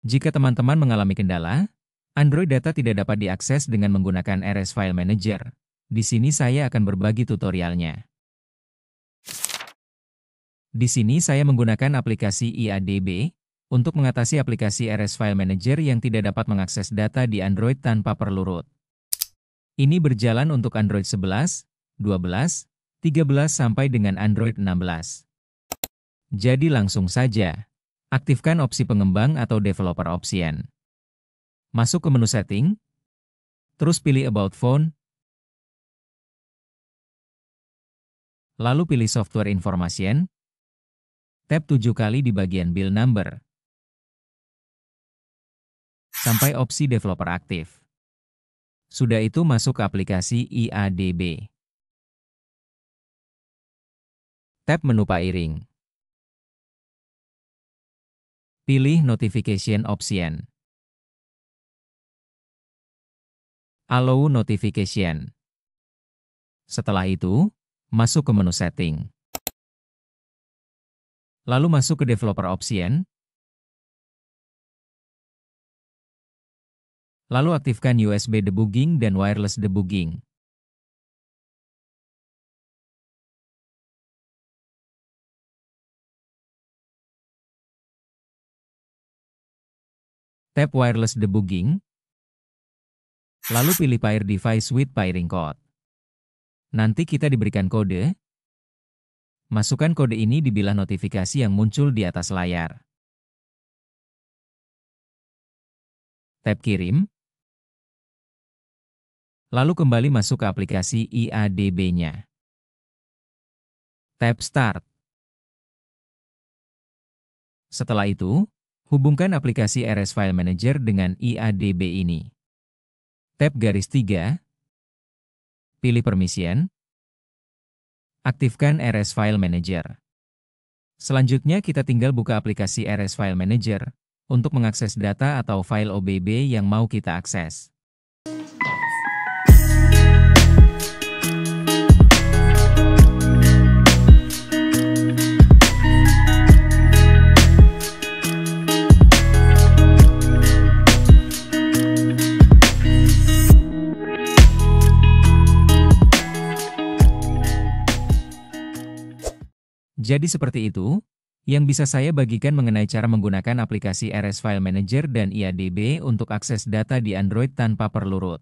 Jika teman-teman mengalami kendala, Android data tidak dapat diakses dengan menggunakan RS File Manager. Di sini saya akan berbagi tutorialnya. Di sini saya menggunakan aplikasi IADB untuk mengatasi aplikasi RS File Manager yang tidak dapat mengakses data di Android tanpa perlu root. Ini berjalan untuk Android 11, 12, 13 sampai dengan Android 16. Jadi langsung saja. Aktifkan opsi pengembang atau developer option. Masuk ke menu setting, terus pilih About Phone, lalu pilih Software Information, tap 7 kali di bagian Bill Number, sampai opsi Developer Aktif. Sudah itu masuk ke aplikasi IADB. Tap menu pairing. Pilih Notification Option. Allow Notification. Setelah itu, masuk ke menu Setting. Lalu masuk ke Developer Option. Lalu aktifkan USB debugging dan wireless debugging. Tap wireless debugging. Lalu pilih pair device with pairing code. Nanti kita diberikan kode. Masukkan kode ini di bilah notifikasi yang muncul di atas layar. Tap kirim. Lalu kembali masuk ke aplikasi IADB-nya. Tap Start. Setelah itu, Hubungkan aplikasi RS File Manager dengan IADB ini. Tab garis 3. Pilih permission. Aktifkan RS File Manager. Selanjutnya kita tinggal buka aplikasi RS File Manager untuk mengakses data atau file OBB yang mau kita akses. Jadi seperti itu, yang bisa saya bagikan mengenai cara menggunakan aplikasi RS File Manager dan IADB untuk akses data di Android tanpa perlu root.